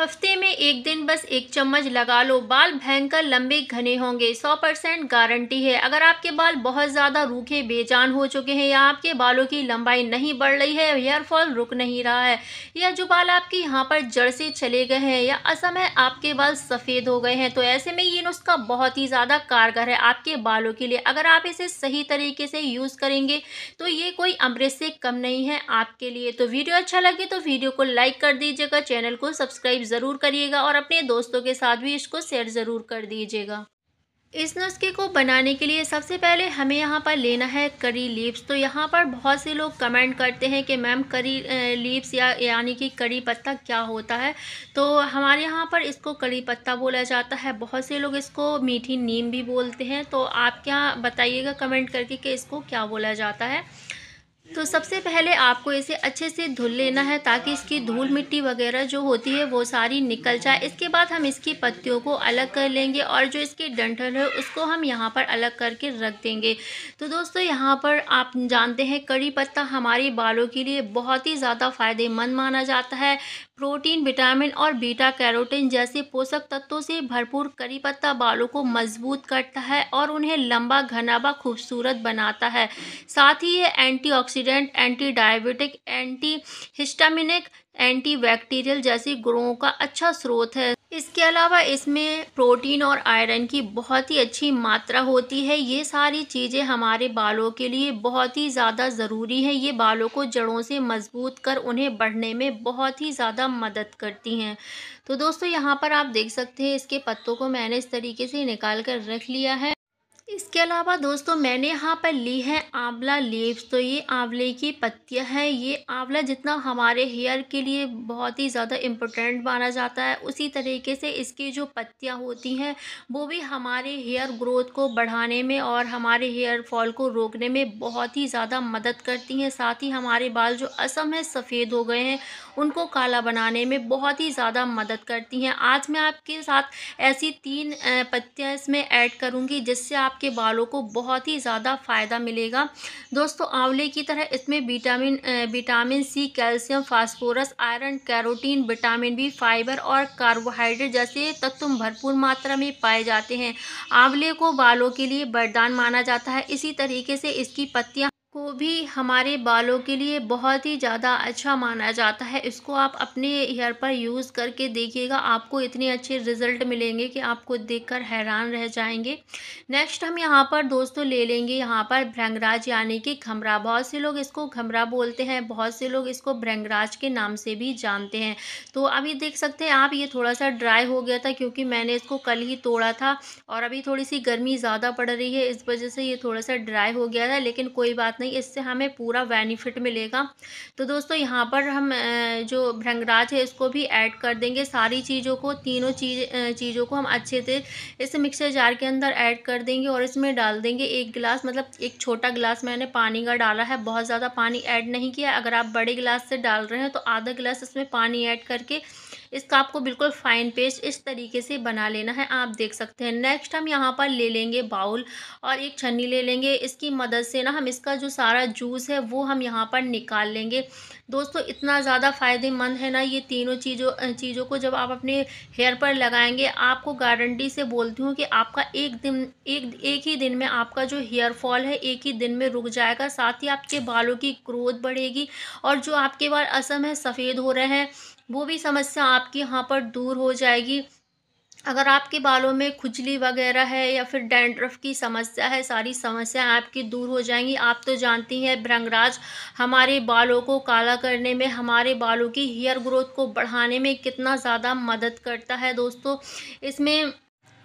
हफ्ते में एक दिन बस एक चम्मच लगा लो बाल भयंकर लंबे घने होंगे 100 परसेंट गारंटी है अगर आपके बाल बहुत ज़्यादा रूखे बेजान हो चुके हैं या आपके बालों की लंबाई नहीं बढ़ रही है हेयर फॉल रुक नहीं रहा है या जो बाल आपके यहाँ पर जड़ से चले गए हैं या असमय आपके बाल सफ़ेद हो गए हैं तो ऐसे में ये नुस्खा बहुत ही ज़्यादा कारगर है आपके बालों के लिए अगर आप इसे सही तरीके से यूज़ करेंगे तो ये कोई अमृत से कम नहीं है आपके लिए तो वीडियो अच्छा लगे तो वीडियो को लाइक कर दीजिएगा चैनल को सब्सक्राइब ज़रूर करिएगा और अपने दोस्तों के साथ भी इसको शेयर ज़रूर कर दीजिएगा इस नुस्खे को बनाने के लिए सबसे पहले हमें यहाँ पर लेना है करी लीव्स तो यहाँ पर बहुत से लोग कमेंट करते हैं कि मैम करी लीव्स या यानी कि करी पत्ता क्या होता है तो हमारे यहाँ पर इसको करी पत्ता बोला जाता है बहुत से लोग इसको मीठी नीम भी बोलते हैं तो आप क्या बताइएगा कमेंट करके कि इसको क्या बोला जाता है तो सबसे पहले आपको इसे अच्छे से धुल लेना है ताकि इसकी धूल मिट्टी वगैरह जो होती है वो सारी निकल जाए इसके बाद हम इसकी पत्तियों को अलग कर लेंगे और जो इसके डंठल है उसको हम यहाँ पर अलग करके रख देंगे तो दोस्तों यहाँ पर आप जानते हैं कड़ी पत्ता हमारे बालों के लिए बहुत ही ज़्यादा फ़ायदेमंद माना जाता है प्रोटीन विटामिन और बीटा कैरोटीन जैसे पोषक तत्वों से भरपूर करी पत्ता बालों को मजबूत करता है और उन्हें लंबा घना खूबसूरत बनाता है साथ ही ये antioxidant anti diabetic anti histaminic anti bacterial जैसे गुणों का अच्छा स्रोत है इसके अलावा इसमें प्रोटीन और आयरन की बहुत ही अच्छी मात्रा होती है ये सारी चीज़ें हमारे बालों के लिए बहुत ही ज़्यादा ज़रूरी है ये बालों को जड़ों से मजबूत कर उन्हें बढ़ने में बहुत ही ज़्यादा मदद करती हैं तो दोस्तों यहाँ पर आप देख सकते हैं इसके पत्तों को मैंने इस तरीके से निकाल कर रख लिया है इसके अलावा दोस्तों मैंने यहाँ पर ली है आंवला लीव्स तो ये आंवले की पत्तियाँ हैं ये आंवला जितना हमारे हेयर के लिए बहुत ही ज़्यादा इम्पोर्टेंट माना जाता है उसी तरीके से इसकी जो पत्तियाँ होती हैं वो भी हमारे हेयर ग्रोथ को बढ़ाने में और हमारे हेयर फॉल को रोकने में बहुत ही ज़्यादा मदद करती हैं साथ ही हमारे बाल जो असम है सफ़ेद हो गए हैं उनको काला बनाने में बहुत ही ज़्यादा मदद करती हैं आज मैं आपके साथ ऐसी तीन पत्तियाँ इसमें ऐड करूँगी जिससे आप आपके बालों को बहुत ही ज़्यादा फ़ायदा मिलेगा दोस्तों आंवले की तरह इसमें vitamin vitamin C calcium phosphorus iron carotene vitamin B fibre और कार्बोहाइड्रेट जैसे तत्व भरपूर मात्रा में पाए जाते हैं आंवले को बालों के लिए वरदान माना जाता है इसी तरीके से इसकी पत्तियाँ को भी हमारे बालों के लिए बहुत ही ज़्यादा अच्छा माना जाता है इसको आप अपने हेयर पर यूज़ करके देखिएगा आपको इतने अच्छे रिज़ल्ट मिलेंगे कि आपको देखकर हैरान रह जाएंगे नेक्स्ट हम यहाँ पर दोस्तों ले लेंगे यहाँ पर भ्रंगराज यानी कि खमरा बहुत से लोग इसको खमरा बोलते हैं बहुत से लोग इसको भ्रंगराज के नाम से भी जानते हैं तो अभी देख सकते हैं आप ये थोड़ा सा ड्राई हो गया था क्योंकि मैंने इसको कल ही तोड़ा था और अभी थोड़ी सी गर्मी ज़्यादा पड़ रही है इस वजह से ये थोड़ा सा ड्राई हो गया था लेकिन कोई बात नहीं इससे हमें पूरा बेनिफिट मिलेगा तो दोस्तों यहाँ पर हम जो भृंगराज है इसको भी ऐड कर देंगे सारी चीज़ों को तीनों चीज चीज़ों को हम अच्छे से इस मिक्सर जार के अंदर ऐड कर देंगे और इसमें डाल देंगे एक गिलास मतलब एक छोटा गिलास मैंने पानी का डाला है बहुत ज़्यादा पानी ऐड नहीं किया अगर आप बड़े गिलास से डाल रहे हैं तो आधा गिलास इसमें पानी ऐड करके इसका आपको बिल्कुल फाइन पेस्ट इस तरीके से बना लेना है आप देख सकते हैं नेक्स्ट हम यहाँ पर ले लेंगे बाउल और एक छन्नी ले लेंगे इसकी मदद से ना हम इसका जो सारा जूस है वो हम यहाँ पर निकाल लेंगे दोस्तों इतना ज़्यादा फ़ायदेमंद है ना ये तीनों चीज़ों चीज़ों को जब आप अपने हेयर पर लगाएंगे आपको गारंटी से बोलती हूँ कि आपका एक दिन एक एक ही दिन में आपका जो हेयर फॉल है एक ही दिन में रुक जाएगा साथ ही आपके बालों की ग्रोथ बढ़ेगी और जो आपके बाल असम है सफ़ेद हो रहे हैं वो भी समस्या आपकी यहाँ पर दूर हो जाएगी अगर आपके बालों में खुजली वगैरह है या फिर डेंड्रफ की समस्या है सारी समस्याएं आपकी दूर हो जाएंगी आप तो जानती हैं भ्रंगराज हमारे बालों को काला करने में हमारे बालों की हेयर ग्रोथ को बढ़ाने में कितना ज़्यादा मदद करता है दोस्तों इसमें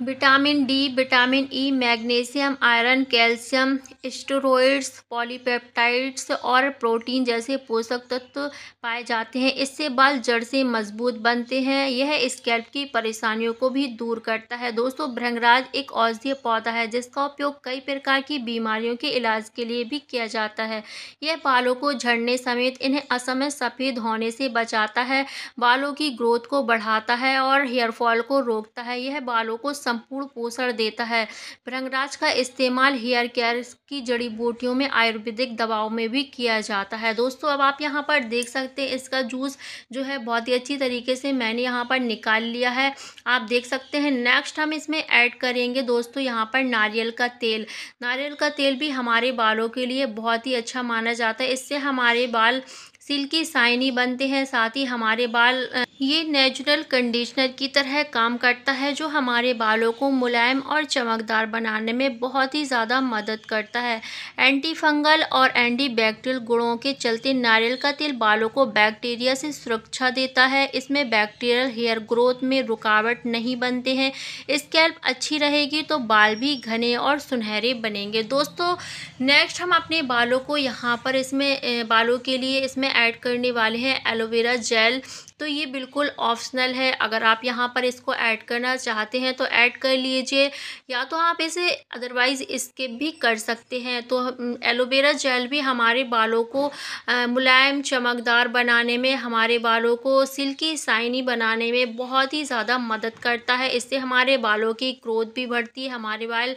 vitamin D vitamin E magnesium iron calcium steroids polypeptides और प्रोटीन जैसे पोषक तत्व पाए जाते हैं इससे बाल जड़ से मजबूत बनते हैं यह स्कैल्प की परेशानियों को भी दूर करता है दोस्तों भृंगराज एक औषधीय पौधा है जिसका उपयोग कई प्रकार की बीमारियों के इलाज के लिए भी किया जाता है यह बालों को झड़ने समेत इन्हें असमय सफ़ेद होने से बचाता है बालों की ग्रोथ को बढ़ाता है और हेयरफॉल को रोकता है यह बालों को संपूर्ण पोषण देता है भृंगराज का इस्तेमाल हेयर केयर की जड़ी बूटियों में आयुर्वेदिक दवाओं में भी किया जाता है दोस्तों अब आप यहाँ पर देख सकते हैं इसका जूस जो है बहुत ही अच्छी तरीके से मैंने यहाँ पर निकाल लिया है आप देख सकते हैं नेक्स्ट हम इसमें ऐड करेंगे दोस्तों यहाँ पर नारियल का तेल नारियल का तेल भी हमारे बालों के लिए बहुत ही अच्छा माना जाता है इससे हमारे बाल सिल्की साइनी बनते हैं साथ ही हमारे बाल ये नेचुरल कंडीशनर की तरह काम करता है जो हमारे बालों को मुलायम और चमकदार बनाने में बहुत ही ज़्यादा मदद करता है एंटी फंगल और एंटी बैक्टीरियल गुणों के चलते नारियल का तेल बालों को बैक्टीरिया से सुरक्षा देता है इसमें बैक्टीरियल हेयर ग्रोथ में रुकावट नहीं बनते हैं स्कैल्प अच्छी रहेगी तो बाल भी घने और सुनहरे बनेंगे दोस्तों नेक्स्ट हम अपने बालों को यहाँ पर इसमें बालों के लिए इसमें ऐड करने वाले हैं एलोवेरा जेल तो ये बिल्कुल ऑप्शनल है अगर आप यहाँ पर इसको ऐड करना चाहते हैं तो ऐड कर लीजिए या तो आप इसे अदरवाइज़ स्किप भी कर सकते हैं तो एलोवेरा जेल भी हमारे बालों को मुलायम चमकदार बनाने में हमारे बालों को सिल्की साइनी बनाने में बहुत ही ज़्यादा मदद करता है इससे हमारे बालों की ग्रोथ भी बढ़ती है हमारे बाल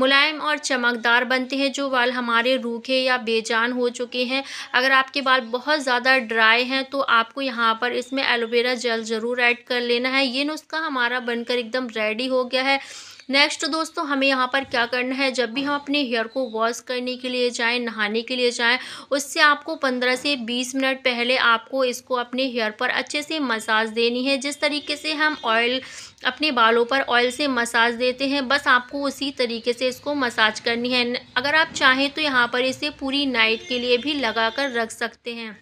मुलायम और चमकदार बनते हैं जो बाल हमारे रूखे या बेजान हो चुके हैं अगर आपके बाल बहुत ज़्यादा ड्राई हैं तो आपको यहाँ पर इसमें इसमें एलोवेरा जेल ज़रूर ऐड कर लेना है ये नुस्खा हमारा बनकर एकदम रेडी हो गया है नेक्स्ट दोस्तों हमें यहाँ पर क्या करना है जब भी हम अपने हेयर को वॉश करने के लिए जाएं नहाने के लिए जाएं उससे आपको 15 से 20 मिनट पहले आपको इसको अपने हेयर पर अच्छे से मसाज देनी है जिस तरीके से हम ऑयल अपने बालों पर ऑयल से मसाज देते हैं बस आपको उसी तरीके से इसको मसाज करनी है अगर आप चाहें तो यहाँ पर इसे पूरी नाइट के लिए भी लगा कर रख सकते हैं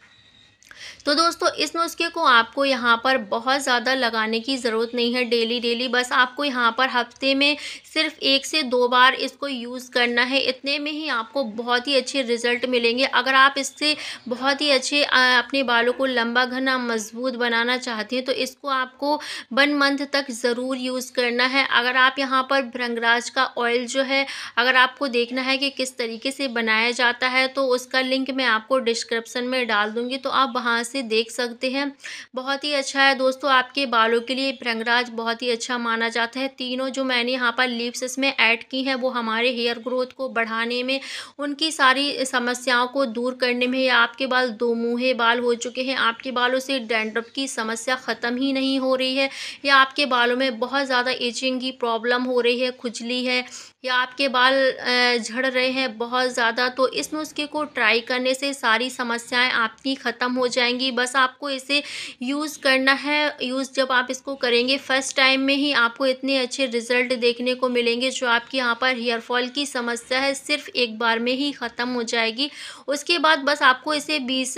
तो दोस्तों इस नुस्खे को आपको यहाँ पर बहुत ज़्यादा लगाने की ज़रूरत नहीं है डेली डेली बस आपको यहाँ पर हफ्ते में सिर्फ एक से दो बार इसको यूज़ करना है इतने में ही आपको बहुत ही अच्छे रिज़ल्ट मिलेंगे अगर आप इससे बहुत ही अच्छे अपने बालों को लंबा घना मजबूत बनाना चाहते हैं तो इसको आपको वन मंथ तक ज़रूर यूज़ करना है अगर आप यहाँ पर भ्रंगराज का ऑयल जो है अगर आपको देखना है कि किस तरीके से बनाया जाता है तो उसका लिंक मैं आपको डिस्क्रिप्सन में डाल दूँगी तो आप वहाँ यहाँ से देख सकते हैं बहुत ही अच्छा है दोस्तों आपके बालों के लिए भृंगराज बहुत ही अच्छा माना जाता है तीनों जो मैंने यहाँ पर लिप्स इसमें ऐड की हैं वो हमारे हेयर ग्रोथ को बढ़ाने में उनकी सारी समस्याओं को दूर करने में या आपके बाल दो मुँहे बाल हो चुके हैं आपके बालों से डेंड्रप की समस्या ख़त्म ही नहीं हो रही है या आपके बालों में बहुत ज़्यादा एचिंग की प्रॉब्लम हो रही है खुजली है या आपके बाल झड़ रहे हैं बहुत ज़्यादा तो इस नुस्खे को ट्राई करने से सारी समस्याएं आपकी ख़त्म हो जाएंगी बस आपको इसे यूज़ करना है यूज़ जब आप इसको करेंगे फ़र्स्ट टाइम में ही आपको इतने अच्छे रिज़ल्ट देखने को मिलेंगे जो आपके यहाँ पर हेयर फॉल की समस्या है सिर्फ एक बार में ही ख़त्म हो जाएगी उसके बाद बस आपको इसे बीस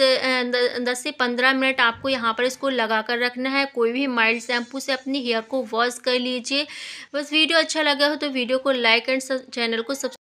दस से पंद्रह मिनट आपको यहाँ पर इसको लगा कर रखना है कोई भी माइल्ड शैम्पू से अपनी हेयर को वॉश कर लीजिए बस वीडियो अच्छा लगा हो तो वीडियो को लाइक सेकंड चैनल को सब्सक्राइब